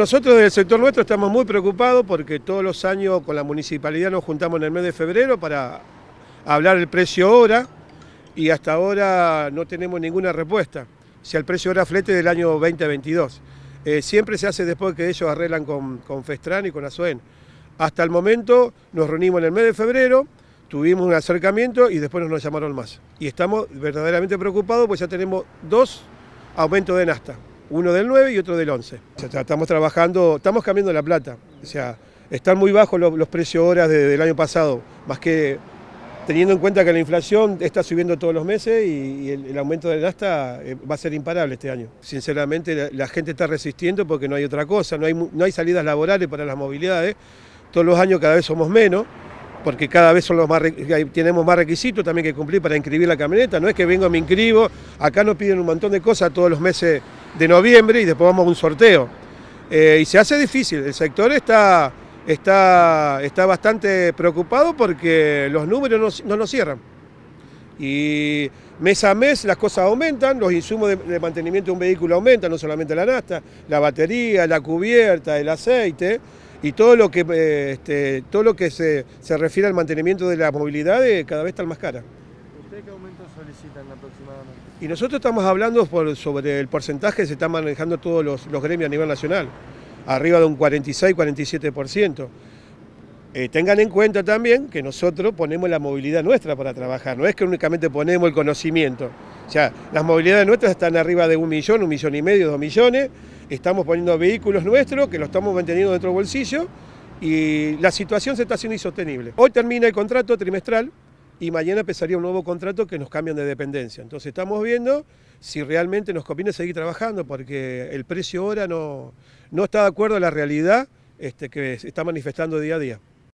Nosotros del sector nuestro estamos muy preocupados porque todos los años con la municipalidad nos juntamos en el mes de febrero para hablar el precio hora y hasta ahora no tenemos ninguna respuesta. Si el precio hora flete del año 2022. Eh, siempre se hace después que ellos arreglan con, con Festran y con ASOEN. Hasta el momento nos reunimos en el mes de febrero, tuvimos un acercamiento y después nos llamaron más. Y estamos verdaderamente preocupados porque ya tenemos dos aumentos de nafta uno del 9 y otro del 11. estamos trabajando, estamos cambiando la plata, o sea, están muy bajos los, precios horas del año pasado, más que teniendo en cuenta que la inflación está subiendo todos los meses y, el, aumento del gasta eh, va a ser imparable este año. Sinceramente la, gente está resistiendo porque no hay otra cosa, no hay, no hay salidas laborales para las movilidades, todos los años cada vez somos menos porque cada vez son más, tenemos más requisitos también que cumplir para inscribir la camioneta, no es que vengo, me inscribo, acá nos piden un montón de cosas todos los meses de noviembre y después vamos a un sorteo. Eh, y se hace difícil, el sector está, está, está bastante preocupado porque los números no, nos cierran. Y mes a mes las cosas aumentan, los insumos de, mantenimiento de un vehículo aumentan, no solamente la nasta, la batería, la cubierta, el aceite y todo lo que, eh, este, todo lo que se, refiere al mantenimiento de la movilidad cada vez está más cara qué aumento solicitan aproximadamente? Y nosotros estamos hablando sobre el porcentaje que se están manejando todos los, gremios a nivel nacional, arriba de un 46-47%. Eh, tengan en cuenta también que nosotros ponemos la movilidad nuestra para trabajar, no es que únicamente ponemos el conocimiento. O sea, las movilidades nuestras están arriba de un millón, un millón y medio, dos millones. Estamos poniendo vehículos nuestros que los estamos manteniendo dentro del bolsillo y la situación se está haciendo insostenible. Hoy termina el contrato trimestral y mañana empezaría un nuevo contrato que nos cambian de dependencia. Entonces estamos viendo si realmente nos conviene seguir trabajando, porque el precio ahora no, no está de acuerdo a la realidad este, que se está manifestando día a día.